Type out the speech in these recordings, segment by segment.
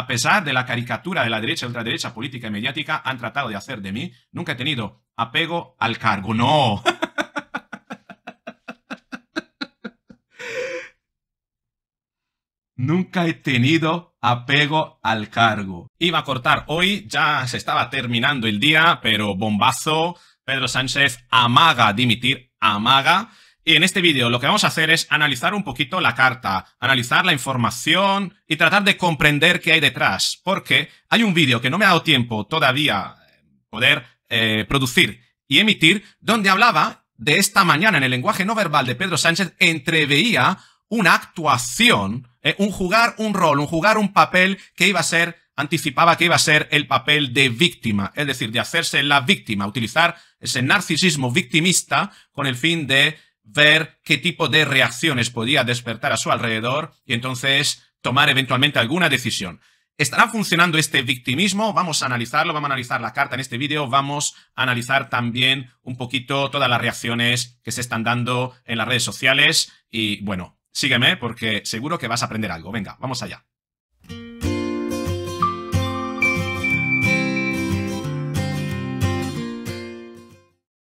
A pesar de la caricatura de la derecha, ultraderecha política y mediática, han tratado de hacer de mí. Nunca he tenido apego al cargo. No. Nunca he tenido apego al cargo. Iba a cortar hoy, ya se estaba terminando el día, pero bombazo. Pedro Sánchez amaga dimitir, amaga. Y en este vídeo lo que vamos a hacer es analizar un poquito la carta, analizar la información y tratar de comprender qué hay detrás, porque hay un vídeo que no me ha dado tiempo todavía eh, poder eh, producir y emitir, donde hablaba de esta mañana en el lenguaje no verbal de Pedro Sánchez, entreveía una actuación, eh, un jugar un rol, un jugar un papel que iba a ser, anticipaba que iba a ser el papel de víctima, es decir, de hacerse la víctima, utilizar ese narcisismo victimista con el fin de ver qué tipo de reacciones podía despertar a su alrededor y entonces tomar eventualmente alguna decisión. ¿Estará funcionando este victimismo? Vamos a analizarlo, vamos a analizar la carta en este vídeo, vamos a analizar también un poquito todas las reacciones que se están dando en las redes sociales y bueno, sígueme porque seguro que vas a aprender algo. Venga, vamos allá.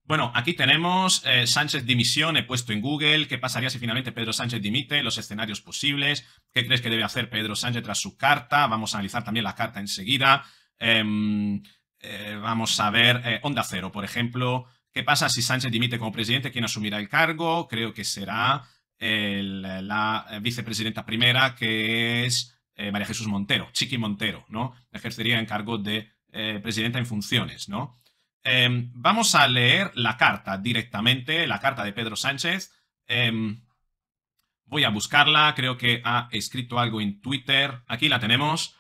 Bueno, aquí tenemos eh, Sánchez dimisión, he puesto en Google, qué pasaría si finalmente Pedro Sánchez dimite, los escenarios posibles, qué crees que debe hacer Pedro Sánchez tras su carta, vamos a analizar también la carta enseguida, em, eh, vamos a ver eh, Onda Cero, por ejemplo, qué pasa si Sánchez dimite como presidente, quién asumirá el cargo, creo que será la vicepresidenta primera, que es María Jesús Montero, Chiqui Montero, ¿no? Ejercería cargo de presidenta en funciones, ¿no? Em, vamos a leer la carta directamente, la carta de Pedro Sánchez. Em, voy a buscarla, creo que ha escrito algo en Twitter. Aquí la tenemos.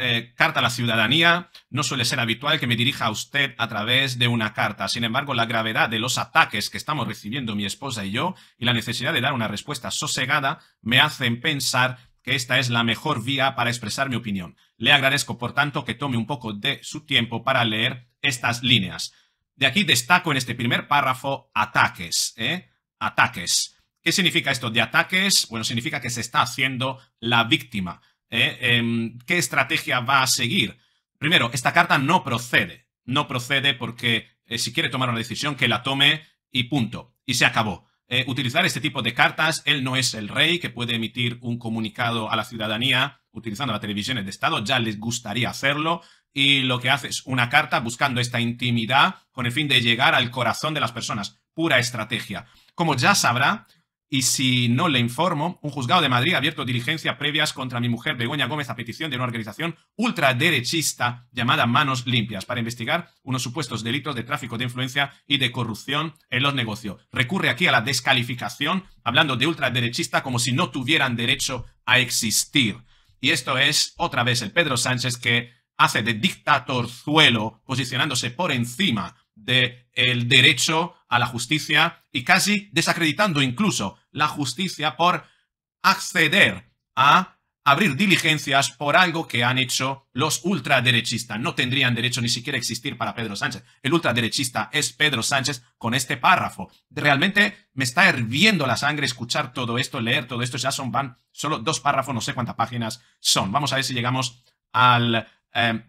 Eh, carta a la ciudadanía. No suele ser habitual que me dirija a usted a través de una carta. Sin embargo, la gravedad de los ataques que estamos recibiendo mi esposa y yo y la necesidad de dar una respuesta sosegada me hacen pensar que esta es la mejor vía para expresar mi opinión. Le agradezco, por tanto, que tome un poco de su tiempo para leer estas líneas. De aquí destaco en este primer párrafo ataques, ¿eh? Ataques. ¿Qué significa esto de ataques? Bueno, significa que se está haciendo la víctima. ¿eh? Em, ¿Qué estrategia va a seguir? Primero, esta carta no procede. No procede porque eh, si quiere tomar una decisión, que la tome y punto. Y se acabó. utilizar este tipo de cartas, él no es el rey que puede emitir un comunicado a la ciudadanía utilizando la televisiones de Estado, ya les gustaría hacerlo, y lo que haces, una carta buscando esta intimidad con el fin de llegar al corazón de las personas. Pura estrategia. Como ya sabrá, y si no le informo, un juzgado de Madrid ha abierto diligencia previas contra mi mujer Begoña Gómez a petición de una organización ultraderechista llamada Manos Limpias para investigar unos supuestos delitos de tráfico de influencia y de corrupción en los negocios. Recurre aquí a la descalificación, hablando de ultraderechista como si no tuvieran derecho a existir. Y esto es otra vez el Pedro Sánchez que hace de dictatorzuelo, posicionándose por encima del el derecho a la justicia y casi desacreditando incluso la justicia por acceder a abrir diligencias por algo que han hecho los ultraderechistas. No tendrían derecho ni siquiera a existir para Pedro Sánchez. El ultraderechista es Pedro Sánchez con este párrafo. Realmente me está hirviendo la sangre escuchar todo esto, leer todo esto. Ya son van solo dos párrafos, no sé cuántas páginas son. Vamos a ver si llegamos al eh,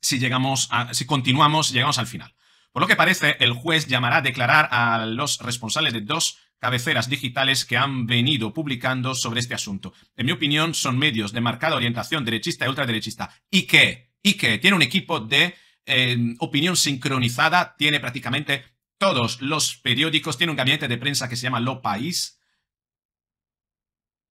si, llegamos a, si continuamos, llegamos al final. Por lo que parece, el juez llamará a declarar a los responsables de dos cabeceras digitales que han venido publicando sobre este asunto. En mi opinión, son medios de marcada orientación derechista y ultraderechista. Y qué? y qué? tiene un equipo de eh, opinión sincronizada, tiene prácticamente todos los periódicos, tiene un gabinete de prensa que se llama Lo País,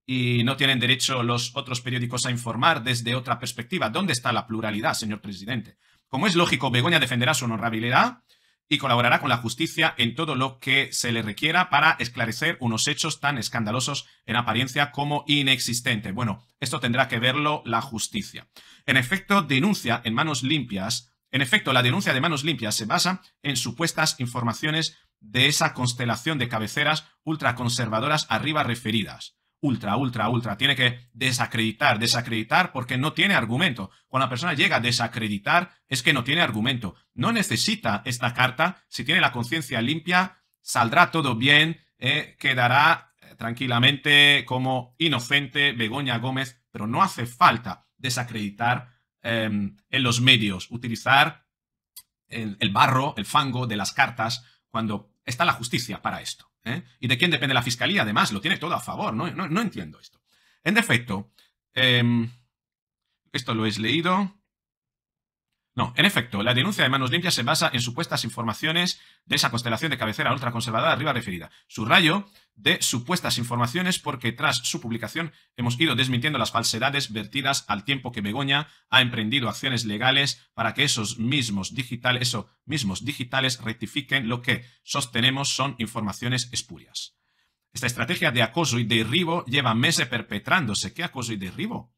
y no tienen derecho los otros periódicos a informar desde otra perspectiva. ¿Dónde está la pluralidad, señor presidente? Como es lógico, Begoña defenderá su honorabilidad y colaborará con la justicia en todo lo que se le requiera para esclarecer unos hechos tan escandalosos en apariencia como inexistentes. Bueno, esto tendrá que verlo la justicia. En efecto, denuncia en manos limpias. En efecto, la denuncia de manos limpias se basa en supuestas informaciones de esa constelación de cabeceras ultraconservadoras arriba referidas ultra, ultra, ultra. Tiene que desacreditar, desacreditar porque no tiene argumento. Cuando la persona llega a desacreditar es que no tiene argumento. No necesita esta carta. Si tiene la conciencia limpia, saldrá todo bien, eh, quedará eh, tranquilamente como inocente Begoña Gómez, pero no hace falta desacreditar em, en los medios, utilizar el barro, el fango de las cartas cuando está la justicia para esto. ¿eh? ¿Y de quién depende la fiscalía? Además, lo tiene todo a favor. No, entiendo esto. En defecto, em, esto lo he leído. No, en efecto, la denuncia de manos limpias se basa en supuestas informaciones de esa constelación de cabecera ultraconservadora arriba referida. Su rayo de supuestas informaciones porque tras su publicación hemos ido desmintiendo las falsedades vertidas al tiempo que Begoña ha emprendido acciones legales para que esos mismos digitales, esos mismos digitales rectifiquen lo que sostenemos son informaciones espurias. Esta estrategia de acoso y derribo lleva meses perpetrándose. ¿Qué acoso y derribo?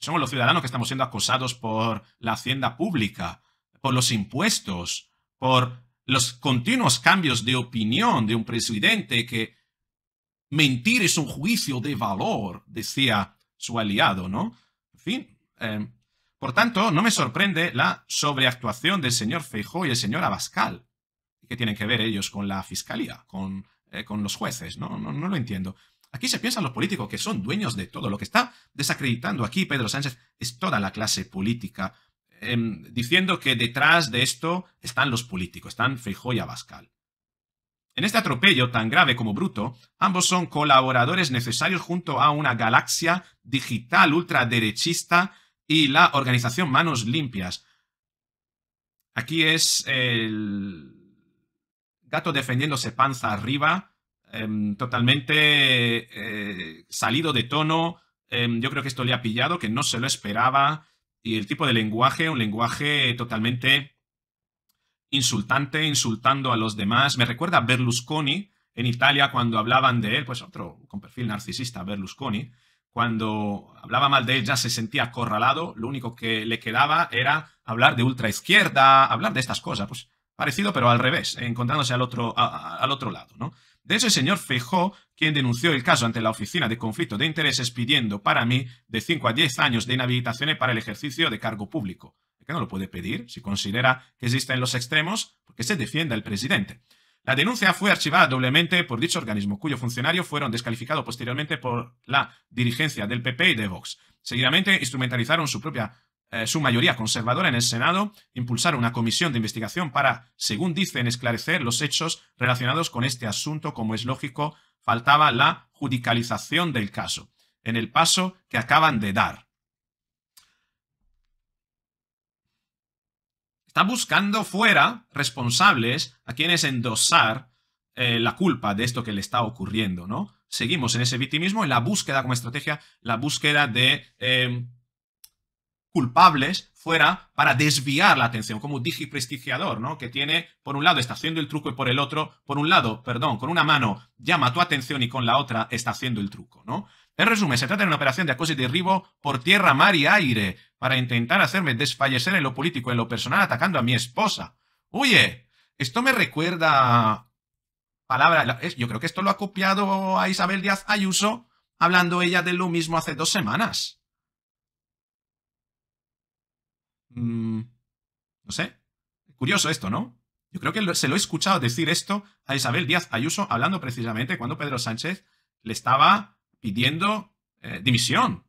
Somos los ciudadanos que estamos siendo acosados por la hacienda pública, por los impuestos, por los continuos cambios de opinión de un presidente que mentir es un juicio de valor, decía su aliado, ¿no? En fin, em, por tanto, no me sorprende la sobreactuación del señor Feijó y el señor Abascal. ¿Qué tienen que ver ellos con la fiscalía, con, eh, con los jueces? No, no, no lo entiendo. Aquí se piensan los políticos que son dueños de todo. Lo que está desacreditando aquí Pedro Sánchez es toda la clase política Em, diciendo que detrás de esto están los políticos, están Feijóo y Abascal. En este atropello tan grave como bruto, ambos son colaboradores necesarios junto a una galaxia digital ultraderechista y la organización Manos Limpias. Aquí es el gato defendiéndose panza arriba, em, totalmente eh, salido de tono. Em, yo creo que esto le ha pillado, que no se lo esperaba y el tipo de lenguaje, un lenguaje totalmente insultante, insultando a los demás. Me recuerda a Berlusconi en Italia cuando hablaban de él, pues otro con perfil narcisista, Berlusconi, cuando hablaba mal de él ya se sentía acorralado, lo único que le quedaba era hablar de ultra izquierda hablar de estas cosas, pues parecido pero al revés, encontrándose al otro, al otro lado, ¿no? de ese señor Fejó, quien denunció el caso ante la Oficina de Conflicto de Intereses pidiendo para mí de 5 a 10 años de inhabilitaciones para el ejercicio de cargo público. ¿Por qué no lo puede pedir si considera que existen los extremos? Porque se defienda el presidente. La denuncia fue archivada doblemente por dicho organismo, cuyo funcionario fueron descalificados posteriormente por la dirigencia del PP y de Vox. Seguidamente instrumentalizaron su propia eh, su mayoría conservadora en el Senado, impulsar una comisión de investigación para, según dicen, esclarecer los hechos relacionados con este asunto, como es lógico, faltaba la judicialización del caso, en el paso que acaban de dar. Está buscando fuera responsables a quienes endosar eh, la culpa de esto que le está ocurriendo, ¿no? Seguimos en ese victimismo, en la búsqueda como estrategia, la búsqueda de... Eh, culpables fuera para desviar la atención, como un digiprestigiador, ¿no? Que tiene, por un lado, está haciendo el truco y por el otro, por un lado, perdón, con una mano llama tu atención y con la otra está haciendo el truco, ¿no? En resumen, se trata de una operación de acoso y derribo por tierra, mar y aire para intentar hacerme desfallecer en lo político, en lo personal, atacando a mi esposa. Oye, esto me recuerda palabra, yo creo que esto lo ha copiado a Isabel Díaz Ayuso, hablando ella de lo mismo hace dos semanas. Mm, no sé. Curioso esto, ¿no? Yo creo que se lo he escuchado decir esto a Isabel Díaz Ayuso hablando precisamente cuando Pedro Sánchez le estaba pidiendo eh, dimisión.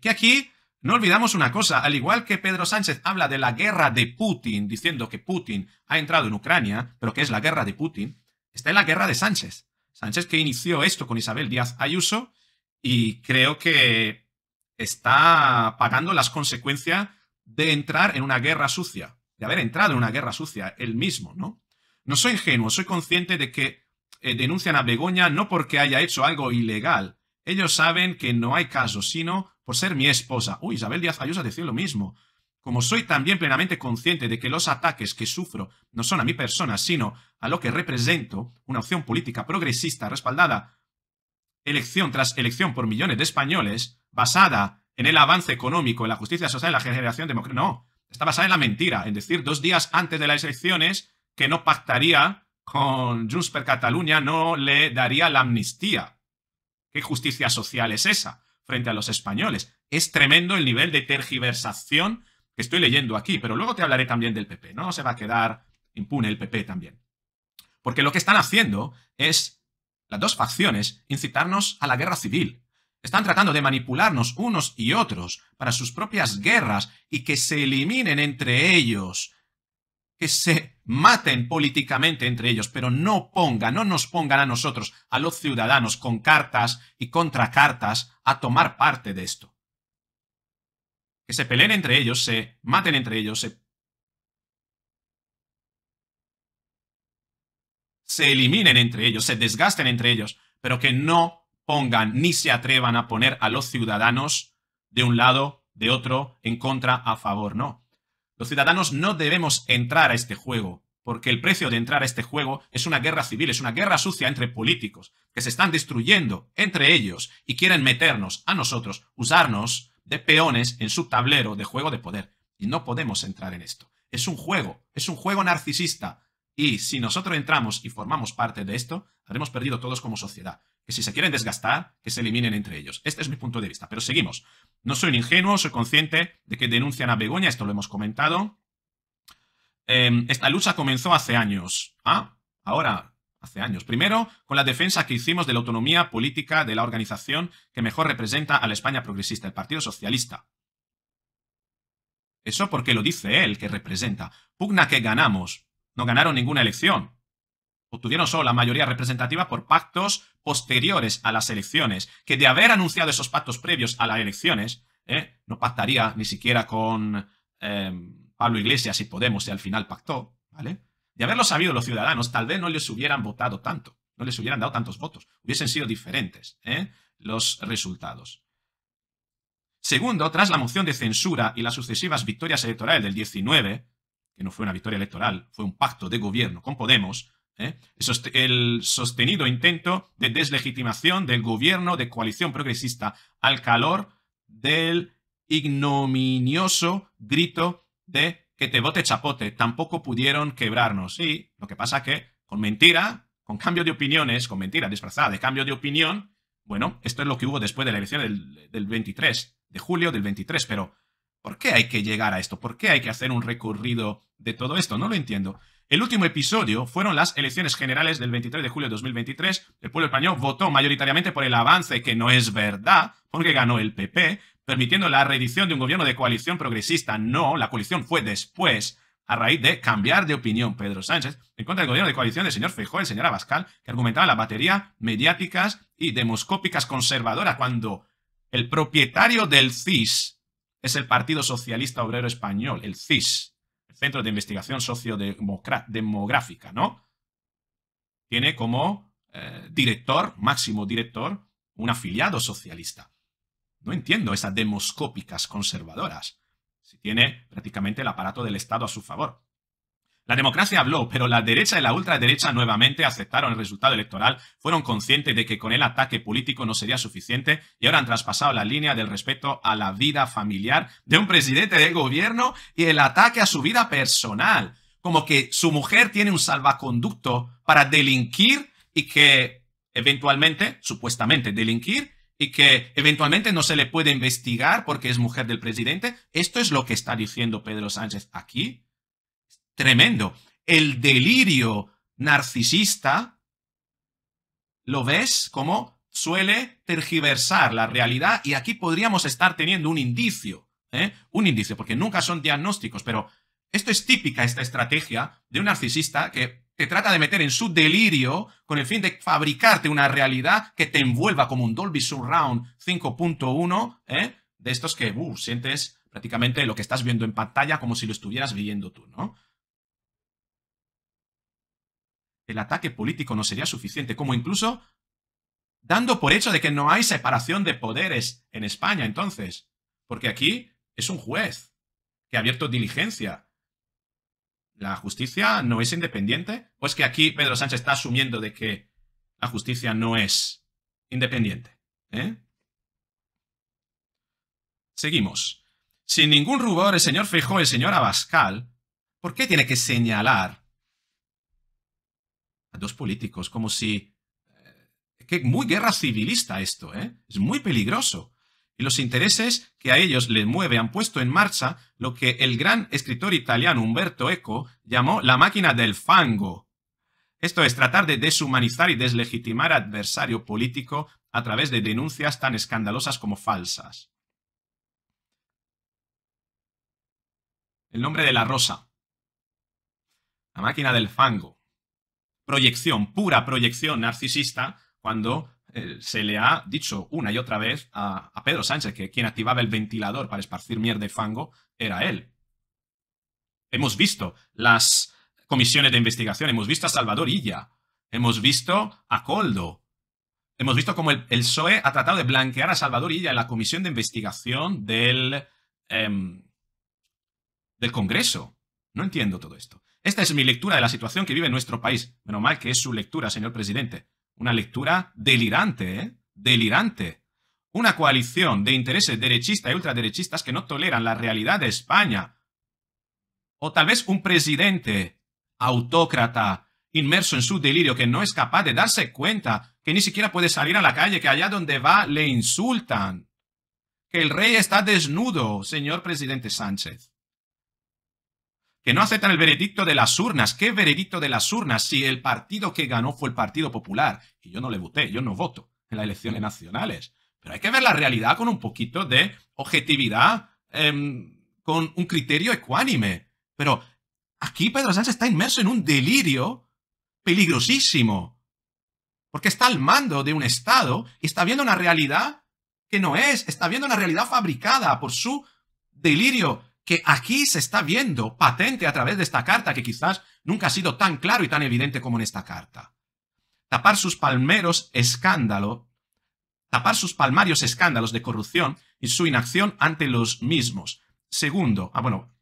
Que aquí no olvidamos una cosa, al igual que Pedro Sánchez habla de la guerra de Putin, diciendo que Putin ha entrado en Ucrania, pero que es la guerra de Putin, está en la guerra de Sánchez. Sánchez que inició esto con Isabel Díaz Ayuso y creo que está pagando las consecuencias de entrar en una guerra sucia, de haber entrado en una guerra sucia él mismo, ¿no? No soy ingenuo, soy consciente de que eh, denuncian a Begoña no porque haya hecho algo ilegal. Ellos saben que no hay caso, sino por ser mi esposa. Uy, Isabel Díaz Ayuso decía lo mismo. Como soy también plenamente consciente de que los ataques que sufro no son a mi persona, sino a lo que represento, una opción política progresista respaldada elección tras elección por millones de españoles, basada en el avance económico, en la justicia social, en la generación democrática. No, está basada en la mentira, en decir dos días antes de las elecciones que no pactaría con Junts per Catalunya, no le daría la amnistía. ¿Qué justicia social es esa frente a los españoles? Es tremendo el nivel de tergiversación que estoy leyendo aquí, pero luego te hablaré también del PP. No se va a quedar impune el PP también. Porque lo que están haciendo es, las dos facciones, incitarnos a la guerra civil. Están tratando de manipularnos unos y otros para sus propias guerras y que se eliminen entre ellos. Que se maten políticamente entre ellos, pero no pongan, no nos pongan a nosotros, a los ciudadanos, con cartas y contracartas, a tomar parte de esto. Que se peleen entre ellos, se maten entre ellos, se se eliminen entre ellos, se desgasten entre ellos, pero que no pongan ni se atrevan a poner a los ciudadanos de un lado, de otro, en contra, a favor, no. Los ciudadanos no debemos entrar a este juego, porque el precio de entrar a este juego es una guerra civil, es una guerra sucia entre políticos que se están destruyendo entre ellos y quieren meternos a nosotros, usarnos de peones en su tablero de juego de poder. Y no podemos entrar en esto. Es un juego, es un juego narcisista, y si nosotros entramos y formamos parte de esto, habremos perdido todos como sociedad. Que si se quieren desgastar, que se eliminen entre ellos. Este es mi punto de vista. Pero seguimos. No soy ingenuo, soy consciente de que denuncian a Begoña, esto lo hemos comentado. Em, esta lucha comenzó hace años. Ah, ahora, hace años. Primero, con la defensa que hicimos de la autonomía política de la organización que mejor representa a la España progresista, el Partido Socialista. Eso porque lo dice él, que representa. Pugna que ganamos no ganaron ninguna elección. Obtuvieron solo la mayoría representativa por pactos posteriores a las elecciones, que de haber anunciado esos pactos previos a las elecciones, eh, no pactaría ni siquiera con eh, Pablo Iglesias y Podemos, y al final pactó, ¿vale? De haberlo sabido los ciudadanos, tal vez no les hubieran votado tanto, no les hubieran dado tantos votos, hubiesen sido diferentes eh, los resultados. Segundo, tras la moción de censura y las sucesivas victorias electorales del 19, que no fue una victoria electoral, fue un pacto de gobierno con Podemos, ¿eh? el sostenido intento de deslegitimación del gobierno de coalición progresista al calor del ignominioso grito de que te vote chapote, tampoco pudieron quebrarnos. Y lo que pasa que con mentira, con cambio de opiniones, con mentira disfrazada de cambio de opinión, bueno, esto es lo que hubo después de la elección del 23 de julio del 23, pero ¿Por qué hay que llegar a esto? ¿Por qué hay que hacer un recorrido de todo esto? No lo entiendo. El último episodio fueron las elecciones generales del 23 de julio de 2023. El pueblo español votó mayoritariamente por el avance, que no es verdad, porque ganó el PP, permitiendo la reedición de un gobierno de coalición progresista. No, la coalición fue después, a raíz de cambiar de opinión Pedro Sánchez en contra del gobierno de coalición del señor Feijóo el señor Abascal, que argumentaba la batería mediáticas y demoscópicas conservadoras cuando el propietario del CIS es el Partido Socialista Obrero Español, el CIS, el Centro de Investigación Sociodemográfica, ¿no? Tiene como eh, director, máximo director, un afiliado socialista. No entiendo esas demoscópicas conservadoras. Si tiene prácticamente el aparato del Estado a su favor. La democracia habló, pero la derecha y la ultraderecha nuevamente aceptaron el resultado electoral, fueron conscientes de que con el ataque político no sería suficiente y ahora han traspasado la línea del respeto a la vida familiar de un presidente de gobierno y el ataque a su vida personal. Como que su mujer tiene un salvaconducto para delinquir y que eventualmente, supuestamente, delinquir y que eventualmente no se le puede investigar porque es mujer del presidente. Esto es lo que está diciendo Pedro Sánchez aquí tremendo. El delirio narcisista, ¿lo ves? Como suele tergiversar la realidad y aquí podríamos estar teniendo un indicio, ¿eh? un indicio, porque nunca son diagnósticos, pero esto es típica, esta estrategia de un narcisista que te trata de meter en su delirio con el fin de fabricarte una realidad que te envuelva como un Dolby Surround 5.1, ¿eh? de estos que uh, sientes prácticamente lo que estás viendo en pantalla como si lo estuvieras viendo tú, ¿no? el ataque político no sería suficiente, como incluso dando por hecho de que no hay separación de poderes en España entonces, porque aquí es un juez que ha abierto diligencia. La justicia no es independiente, ¿O es que aquí Pedro Sánchez está asumiendo de que la justicia no es independiente. ¿Eh? Seguimos. Sin ningún rubor, el señor Feijó, el señor Abascal, ¿por qué tiene que señalar dos políticos, como si... Eh, que muy guerra civilista esto, ¿eh? Es muy peligroso. Y los intereses que a ellos les mueve han puesto en marcha lo que el gran escritor italiano Umberto Eco llamó la máquina del fango. Esto es tratar de deshumanizar y deslegitimar adversario político a través de denuncias tan escandalosas como falsas. El nombre de la rosa. La máquina del fango proyección, pura proyección narcisista, cuando eh, se le ha dicho una y otra vez a, Pedro Sánchez que quien activaba el ventilador para esparcir mierda y fango era él. Hemos visto las comisiones de investigación, hemos visto a Salvador Illa, hemos visto a Coldo, hemos visto cómo el, PSOE ha tratado de blanquear a Salvador Illa en la comisión de investigación del, em, del Congreso. No entiendo todo esto. Esta es mi lectura de la situación que vive nuestro país. Menos mal que es su lectura, señor presidente. Una lectura delirante, ¿eh? Delirante. Una coalición de intereses derechistas y ultraderechistas que no toleran la realidad de España. O tal vez un presidente autócrata, inmerso en su delirio, que no es capaz de darse cuenta que ni siquiera puede salir a la calle, que allá donde va le insultan. Que el rey está desnudo, señor presidente Sánchez que no aceptan el veredicto de las urnas. ¿Qué veredicto de las urnas si el partido que ganó fue el Partido Popular? Y yo no le voté, yo no voto en las elecciones nacionales. Pero hay que ver la realidad con un poquito de objetividad, em, con un criterio ecuánime. Pero aquí Pedro Sánchez está inmerso en un delirio peligrosísimo. Porque está al mando de un Estado y está viendo una realidad que no es, está viendo una realidad fabricada por su delirio que aquí se está viendo patente a través de esta carta que quizás nunca ha sido tan claro y tan evidente como en esta carta. Tapar sus palmeros escándalo, tapar sus palmarios escándalos de corrupción y su inacción ante los mismos. Segundo, ah bueno,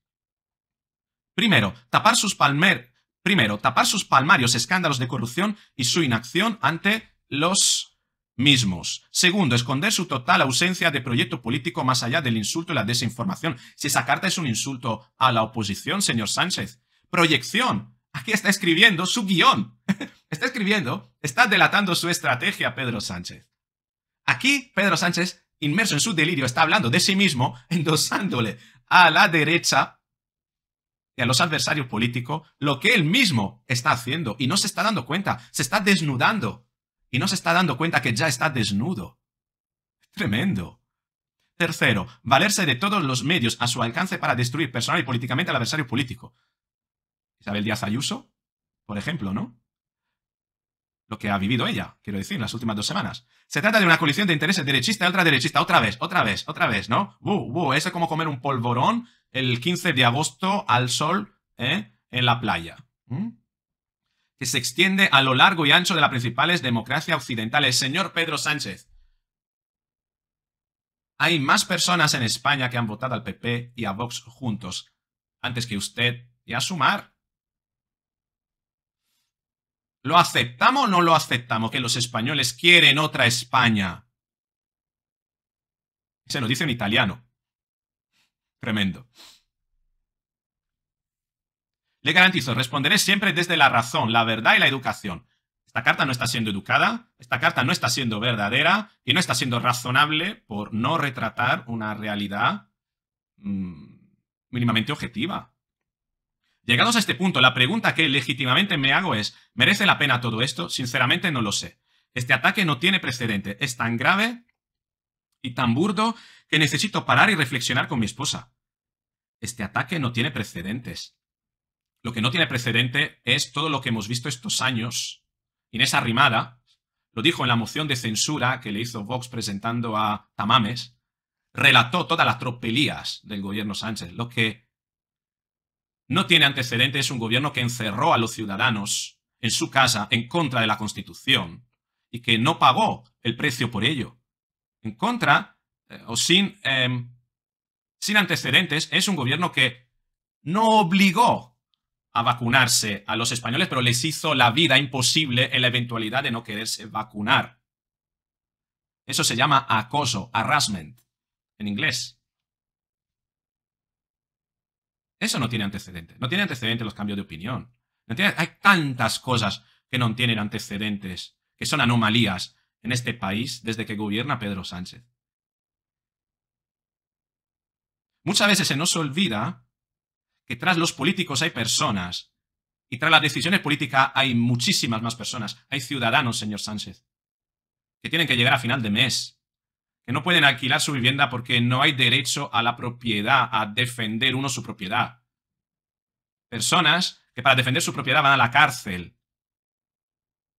primero, tapar sus palmer, primero, tapar sus palmarios escándalos de corrupción y su inacción ante los mismos. Segundo, esconder su total ausencia de proyecto político más allá del insulto y la desinformación. Si esa carta es un insulto a la oposición, señor Sánchez. Proyección. Aquí está escribiendo su guión. está escribiendo, está delatando su estrategia Pedro Sánchez. Aquí Pedro Sánchez, inmerso en su delirio, está hablando de sí mismo, endosándole a la derecha y a los adversarios políticos lo que él mismo está haciendo y no se está dando cuenta, se está desnudando y no se está dando cuenta que ya está desnudo. Tremendo. Tercero, valerse de todos los medios a su alcance para destruir personal y políticamente al adversario político. Isabel Díaz Ayuso, por ejemplo, ¿no? Lo que ha vivido ella, quiero decir, en las últimas dos semanas. Se trata de una colisión de intereses derechista y ultraderechista. Otra vez, otra vez, otra vez, ¿no? Uh, uh, eso es como comer un polvorón el 15 de agosto al sol, ¿eh? En la playa se extiende a lo largo y ancho de las principales democracias occidentales. Señor Pedro Sánchez, hay más personas en España que han votado al PP y a Vox juntos antes que usted y a Sumar. ¿Lo aceptamos o no lo aceptamos que los españoles quieren otra España? Se lo dice en italiano. Tremendo. Le garantizo, responderé siempre desde la razón, la verdad y la educación. Esta carta no está siendo educada, esta carta no está siendo verdadera y no está siendo razonable por no retratar una realidad mm, mínimamente objetiva. Llegados a este punto, la pregunta que legítimamente me hago es, ¿merece la pena todo esto? Sinceramente no lo sé. Este ataque no tiene precedente, es tan grave y tan burdo que necesito parar y reflexionar con mi esposa. Este ataque no tiene precedentes lo que no tiene precedente es todo lo que hemos visto estos años. en esa Arrimada lo dijo en la moción de censura que le hizo Vox presentando a Tamames, relató todas las tropelías del gobierno Sánchez. Lo que no tiene antecedente es un gobierno que encerró a los ciudadanos en su casa en contra de la Constitución y que no pagó el precio por ello. En contra eh, o sin, em, sin antecedentes es un gobierno que no obligó a vacunarse a los españoles, pero les hizo la vida imposible en la eventualidad de no quererse vacunar. Eso se llama acoso, harassment, en inglés. Eso no tiene antecedentes. No tiene antecedentes los cambios de opinión. hay tantas cosas que no tienen antecedentes, que son anomalías en este país desde que gobierna Pedro Sánchez. Muchas veces se nos olvida que tras los políticos hay personas y tras las decisiones políticas hay muchísimas más personas. Hay ciudadanos, señor Sánchez, que tienen que llegar a final de mes, que no pueden alquilar su vivienda porque no hay derecho a la propiedad, a defender uno su propiedad. Personas que para defender su propiedad van a la cárcel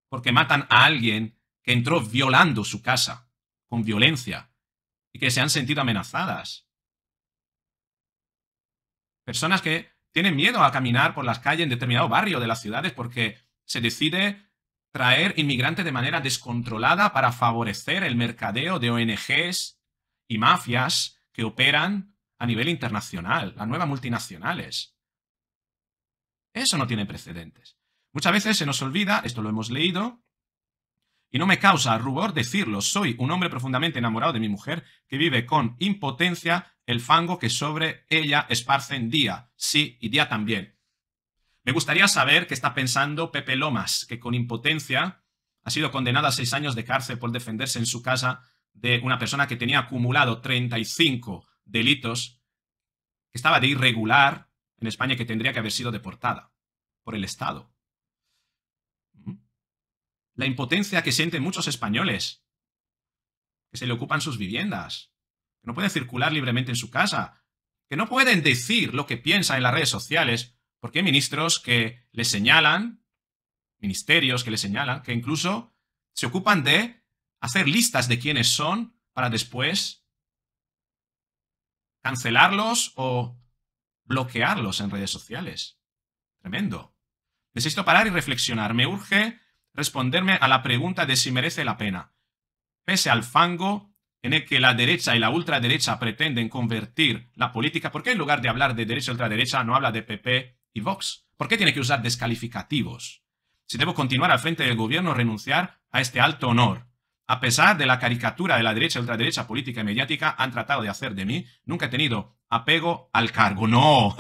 porque matan a alguien que entró violando su casa con violencia y que se han sentido amenazadas personas que tienen miedo a caminar por las calles en determinado barrio de las ciudades porque se decide traer inmigrantes de manera descontrolada para favorecer el mercadeo de ONGs y mafias que operan a nivel internacional, las nuevas multinacionales. Eso no tiene precedentes. Muchas veces se nos olvida, esto lo hemos leído, y no me causa rubor decirlo, soy un hombre profundamente enamorado de mi mujer que vive con impotencia el fango que sobre ella esparcen día, sí y día también. Me gustaría saber qué está pensando Pepe Lomas, que con impotencia ha sido condenado a seis años de cárcel por defenderse en su casa de una persona que tenía acumulado 35 delitos, que estaba de irregular en España y que tendría que haber sido deportada por el Estado. La impotencia que sienten muchos españoles, que se le ocupan sus viviendas, no pueden circular libremente en su casa, que no pueden decir lo que piensan en las redes sociales, porque hay ministros que le señalan, ministerios que le señalan, que incluso se ocupan de hacer listas de quiénes son para después cancelarlos o bloquearlos en redes sociales. Tremendo. Necesito parar y reflexionar. Me urge responderme a la pregunta de si merece la pena. Pese al fango, en el que la derecha y la ultraderecha pretenden convertir la política, ¿por qué en lugar de hablar de derecha y ultraderecha no habla de PP y Vox? ¿Por qué tiene que usar descalificativos? Si debo continuar al frente del gobierno, renunciar a este alto honor. A pesar de la caricatura de la derecha y ultraderecha política y mediática, han tratado de hacer de mí, nunca he tenido apego al cargo. ¡No!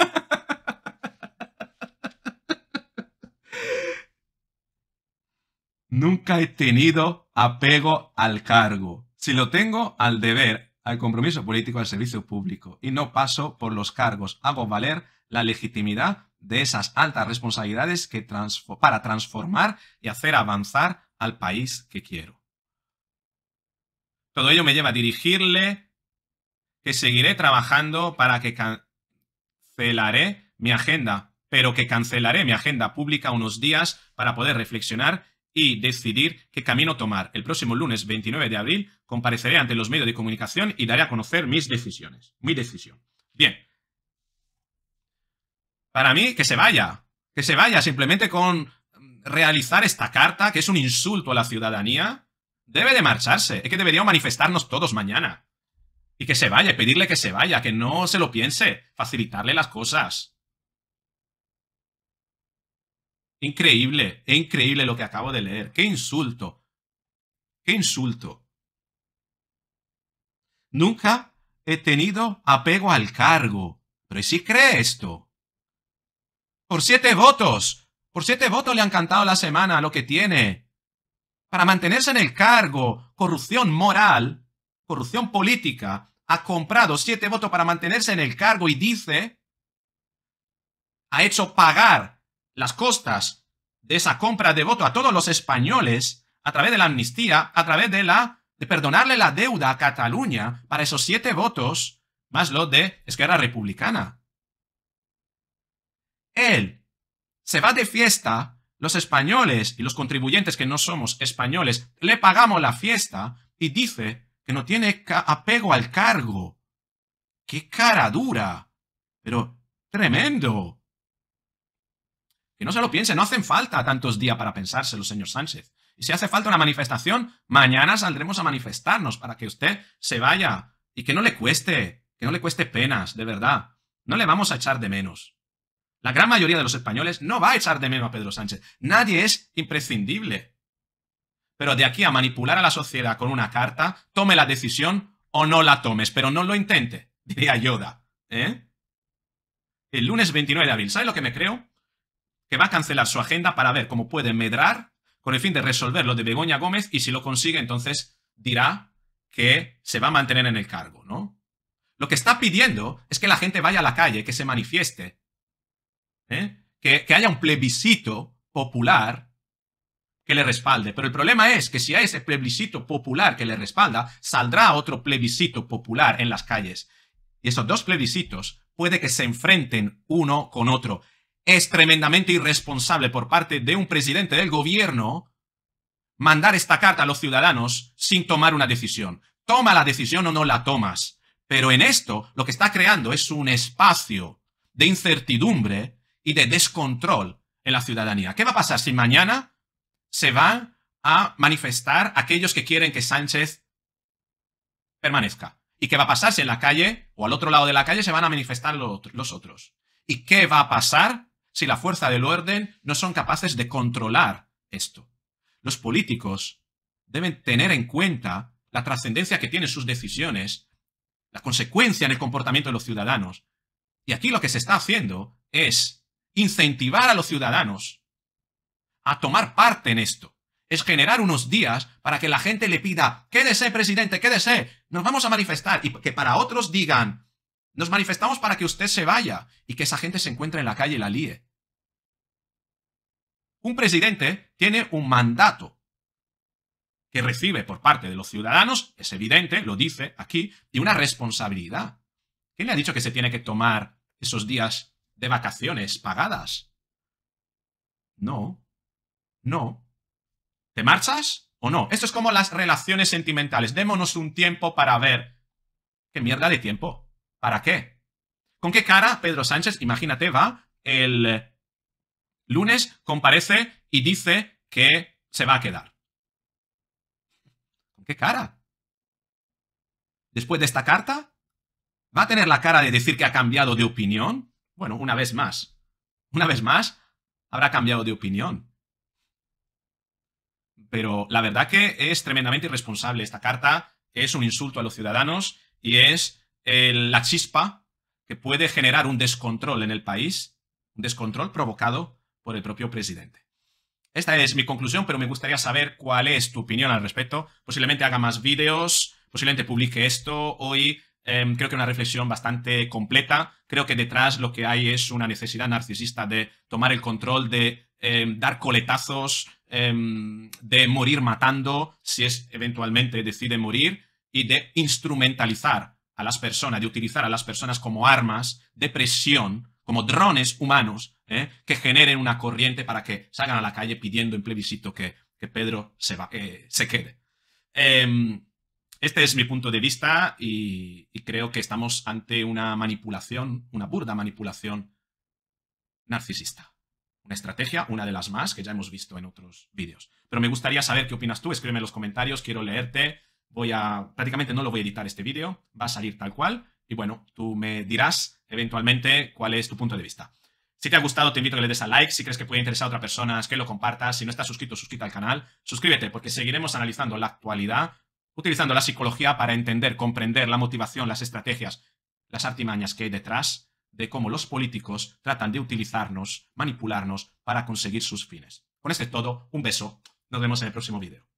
nunca he tenido apego al cargo. Si lo tengo al deber, al compromiso político, al servicio público y no paso por los cargos, hago valer la legitimidad de esas altas responsabilidades que para transformar y hacer avanzar al país que quiero. Todo ello me lleva a dirigirle que seguiré trabajando para que cancelaré mi agenda, pero que cancelaré mi agenda pública unos días para poder reflexionar y decidir qué camino tomar. El próximo lunes 29 de abril compareceré ante los medios de comunicación y daré a conocer mis decisiones. Mi decisión. Bien. Para mí, que se vaya. Que se vaya simplemente con realizar esta carta, que es un insulto a la ciudadanía. Debe de marcharse. Es que deberíamos manifestarnos todos mañana. Y que se vaya, pedirle que se vaya, que no se lo piense, facilitarle las cosas. Increíble, increíble lo que acabo de leer. ¡Qué insulto! ¡Qué insulto! Nunca he tenido apego al cargo, pero si cree esto. Por siete votos, por siete votos le han cantado la semana lo que tiene. Para mantenerse en el cargo, corrupción moral, corrupción política, ha comprado siete votos para mantenerse en el cargo y dice, ha hecho pagar las costas de esa compra de voto a todos los españoles a través de la amnistía, a través de la de perdonarle la deuda a Cataluña para esos siete votos, más lo de Esquerra Republicana. Él se va de fiesta, los españoles y los contribuyentes que no somos españoles le pagamos la fiesta y dice que no tiene apego al cargo. ¡Qué cara dura! Pero tremendo. Que no se lo piense, no hacen falta tantos días para pensárselo, señor Sánchez. Y si hace falta una manifestación, mañana saldremos a manifestarnos para que usted se vaya y que no le cueste, que no le cueste penas, de verdad. No le vamos a echar de menos. La gran mayoría de los españoles no va a echar de menos a Pedro Sánchez. Nadie es imprescindible. Pero de aquí a manipular a la sociedad con una carta, tome la decisión o no la tomes, pero no lo intente, diría Yoda. ¿Eh? El lunes 29 de abril, ¿sabes lo que me creo? que va a cancelar su agenda para ver cómo puede medrar con el fin de resolver lo de Begoña Gómez y si lo consigue, entonces dirá que se va a mantener en el cargo, ¿no? Lo que está pidiendo es que la gente vaya a la calle, que se manifieste, ¿eh? que, que haya un plebiscito popular que le respalde. Pero el problema es que si hay ese plebiscito popular que le respalda, saldrá otro plebiscito popular en las calles. Y esos dos plebiscitos puede que se enfrenten uno con otro. Es tremendamente irresponsable por parte de un presidente del gobierno mandar esta carta a los ciudadanos sin tomar una decisión. Toma la decisión o no la tomas. Pero en esto lo que está creando es un espacio de incertidumbre y de descontrol en la ciudadanía. ¿Qué va a pasar si mañana se van a manifestar aquellos que quieren que Sánchez permanezca? ¿Y qué va a pasar si en la calle o al otro lado de la calle se van a manifestar los otros? ¿Y qué va a pasar si la fuerza del orden no son capaces de controlar esto. Los políticos deben tener en cuenta la trascendencia que tienen sus decisiones, la consecuencia en el comportamiento de los ciudadanos. Y aquí lo que se está haciendo es incentivar a los ciudadanos a tomar parte en esto. Es generar unos días para que la gente le pida, quédese presidente, quédese, nos vamos a manifestar. Y que para otros digan, nos manifestamos para que usted se vaya y que esa gente se encuentre en la calle y la líe. Un presidente tiene un mandato que recibe por parte de los ciudadanos, es evidente, lo dice aquí, y una responsabilidad. ¿Quién le ha dicho que se tiene que tomar esos días de vacaciones pagadas? No, no. ¿Te marchas o no? Esto es como las relaciones sentimentales. Démonos un tiempo para ver. ¿Qué mierda de tiempo? ¿Para qué? ¿Con qué cara Pedro Sánchez, imagínate, va el lunes, comparece y dice que se va a quedar? ¿Con qué cara? Después de esta carta, ¿va a tener la cara de decir que ha cambiado de opinión? Bueno, una vez más. Una vez más, habrá cambiado de opinión. Pero la verdad que es tremendamente irresponsable. Esta carta es un insulto a los ciudadanos y es la chispa que puede generar un descontrol en el país, un descontrol provocado por el propio presidente. Esta es mi conclusión, pero me gustaría saber cuál es tu opinión al respecto. Posiblemente haga más vídeos, posiblemente publique esto hoy. Em, creo que una reflexión bastante completa. Creo que detrás lo que hay es una necesidad narcisista de tomar el control, de em, dar coletazos, em, de morir matando, si es eventualmente decide morir, y de instrumentalizar a las personas, de utilizar a las personas como armas de presión, como drones humanos, ¿eh? que generen una corriente para que salgan a la calle pidiendo en plebiscito que, que Pedro se, va, eh, se quede. Em, este es mi punto de vista y, y creo que estamos ante una manipulación, una burda manipulación narcisista una estrategia, una de las más que ya hemos visto en otros vídeos. Pero me gustaría saber qué opinas tú, escríbeme en los comentarios, quiero leerte, voy a, prácticamente no lo voy a editar este vídeo, va a salir tal cual y bueno, tú me dirás eventualmente cuál es tu punto de vista. Si te ha gustado, te invito a que le des a like. Si crees que puede interesar a otra persona, que lo compartas. Si no estás suscrito, suscríbete al canal. Suscríbete porque seguiremos analizando la actualidad, utilizando la psicología para entender, comprender la motivación, las estrategias, las artimañas que hay detrás de cómo los políticos tratan de utilizarnos, manipularnos para conseguir sus fines. Con esto es todo. Un beso. Nos vemos en el próximo vídeo.